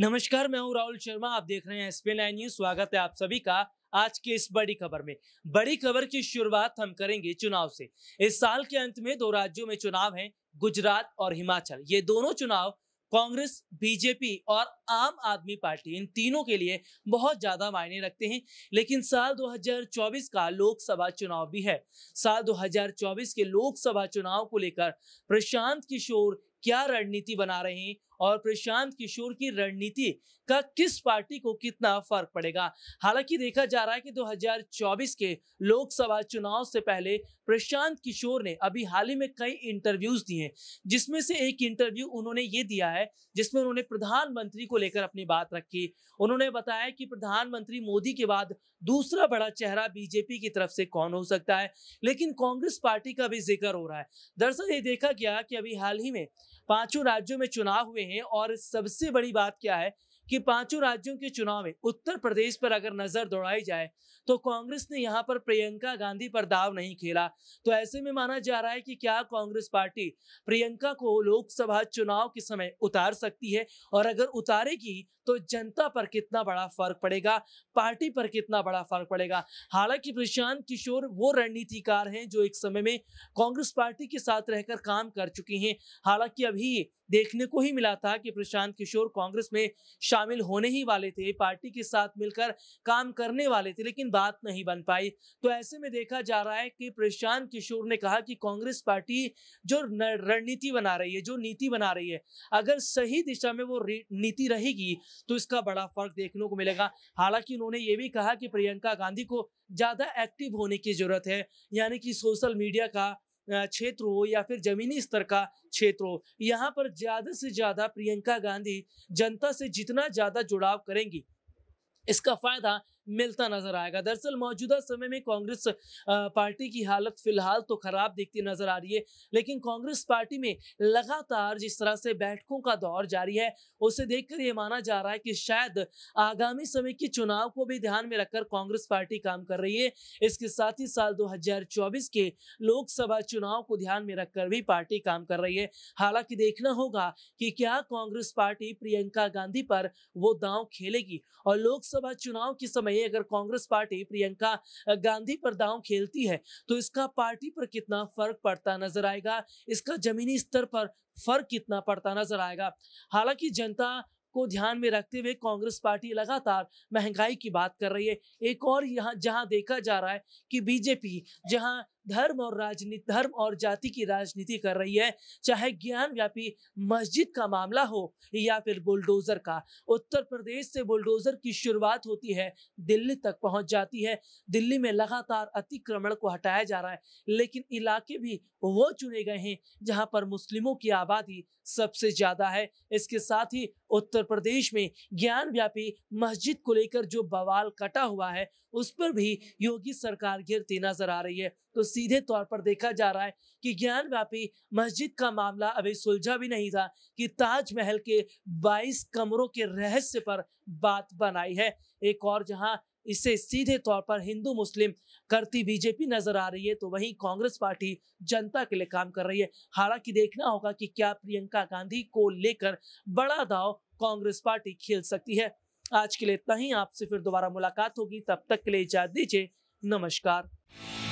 नमस्कार मैं हूं राहुल शर्मा आप देख रहे हैं एसपी नाइन न्यूज स्वागत है आप सभी का आज के इस बड़ी खबर में बड़ी खबर की शुरुआत हम करेंगे चुनाव से इस साल के अंत में दो राज्यों में चुनाव हैं गुजरात और हिमाचल ये दोनों चुनाव कांग्रेस बीजेपी और आम आदमी पार्टी इन तीनों के लिए बहुत ज्यादा मायने रखते हैं लेकिन साल 2024 का लोकसभा चुनाव भी है साल 2024 के लोकसभा चुनाव को लेकर प्रशांत किशोर क्या रणनीति बना रहे हैं और प्रशांत किशोर की रणनीति का किस पार्टी को कितना फर्क पड़ेगा हालांकि देखा जा रहा है कि 2024 के लोकसभा चुनाव से पहले प्रशांत किशोर ने अभी हाल ही में कई इंटरव्यूज दिए जिसमें से एक इंटरव्यू उन्होंने ये दिया है जिसमें उन्होंने प्रधानमंत्री को लेकर अपनी बात रखी उन्होंने बताया कि प्रधानमंत्री मोदी के बाद दूसरा बड़ा चेहरा बीजेपी की तरफ से कौन हो सकता है लेकिन कांग्रेस पार्टी का भी जिक्र हो रहा है दरअसल ये देखा गया कि अभी हाल ही में पांचों राज्यों में चुनाव हुए हैं और सबसे बड़ी बात क्या है कि पांचों राज्यों के चुनाव में उत्तर प्रदेश पर अगर नजर दौड़ाई जाए तो कांग्रेस ने यहाँ पर प्रियंका गांधी पर दाव नहीं खेला तो ऐसे में माना जा रहा है कि क्या कांग्रेस पार्टी प्रियंका को लोकसभा चुनाव के समय उतार सकती है और अगर उतारेगी तो जनता पर कितना बड़ा फर्क पड़ेगा पार्टी पर कितना बड़ा फर्क पड़ेगा हालांकि प्रशांत किशोर वो रणनीतिकार हैं जो एक समय में कांग्रेस पार्टी के साथ रहकर काम कर चुके हैं हालांकि अभी देखने को ही मिला था कि प्रशांत किशोर कांग्रेस में शामिल होने ही वाले थे पार्टी के साथ मिलकर काम करने वाले थे लेकिन बात नहीं बन पाई तो ऐसे में देखा जा रहा है कि प्रशांत किशोर ने कहा कि कांग्रेस पार्टी जो रणनीति बना रही है जो नीति बना रही है अगर सही दिशा में वो नीति रहेगी तो इसका बड़ा फर्क देखने को मिलेगा हालांकि उन्होंने ये भी कहा कि प्रियंका गांधी को ज्यादा एक्टिव होने की जरूरत है यानी कि सोशल मीडिया का क्षेत्र हो या फिर जमीनी स्तर का क्षेत्र हो यहाँ पर ज़्यादा से ज़्यादा प्रियंका गांधी जनता से जितना ज़्यादा जुड़ाव करेंगी इसका फ़ायदा मिलता नजर आएगा दरअसल मौजूदा समय में कांग्रेस पार्टी की हालत फिलहाल तो खराब दिखती नजर आ रही है लेकिन कांग्रेस पार्टी में लगातार जिस तरह से बैठकों का दौर जारी है उसे देखकर यह माना जा रहा है कि शायद आगामी समय के चुनाव को भी ध्यान में रखकर कांग्रेस पार्टी काम कर रही है इसके साथ ही साल दो के लोकसभा चुनाव को ध्यान में रखकर भी पार्टी काम कर रही है हालांकि देखना होगा कि क्या कांग्रेस पार्टी प्रियंका गांधी पर वो दांव खेलेगी और लोकसभा चुनाव के समय में अगर कांग्रेस पार्टी प्रियंका गांधी पर दांव खेलती है तो इसका पार्टी पर कितना फर्क पड़ता नजर आएगा इसका जमीनी स्तर पर फर्क कितना पड़ता नजर आएगा हालांकि जनता को ध्यान में रखते हुए कांग्रेस पार्टी लगातार महंगाई की बात कर रही है एक और यहाँ जहाँ देखा जा रहा है कि बीजेपी जहाँ धर्म और राजनीति धर्म और जाति की राजनीति कर रही है चाहे ज्ञान व्यापी मस्जिद का मामला हो या फिर बुलडोजर का उत्तर प्रदेश से बुलडोजर की शुरुआत होती है दिल्ली तक पहुंच जाती है दिल्ली में लगातार अतिक्रमण को हटाया जा रहा है लेकिन इलाके भी वो चुने गए हैं जहां पर मुस्लिमों की आबादी सबसे ज्यादा है इसके साथ ही उत्तर प्रदेश में ज्ञान व्यापी मस्जिद को लेकर जो बवाल कटा हुआ है उस पर भी योगी सरकार गिरती नजर आ रही है तो सीधे तौर पर देखा जा रहा है कि ज्ञान व्यापी मस्जिद का मामला अभी सुलझा भी नहीं था कि ताजमहल के 22 कमरों के रहस्य पर बात बनाई है एक और जहां इसे सीधे तौर पर हिंदू मुस्लिम करती बीजेपी नजर आ रही है तो वहीं कांग्रेस पार्टी जनता के लिए काम कर रही है हालांकि देखना होगा कि क्या प्रियंका गांधी को लेकर बड़ा दाव कांग्रेस पार्टी खेल सकती है आज के लिए इतना ही आपसे फिर दोबारा मुलाकात होगी तब तक के लिए इजाजत दीजिए नमस्कार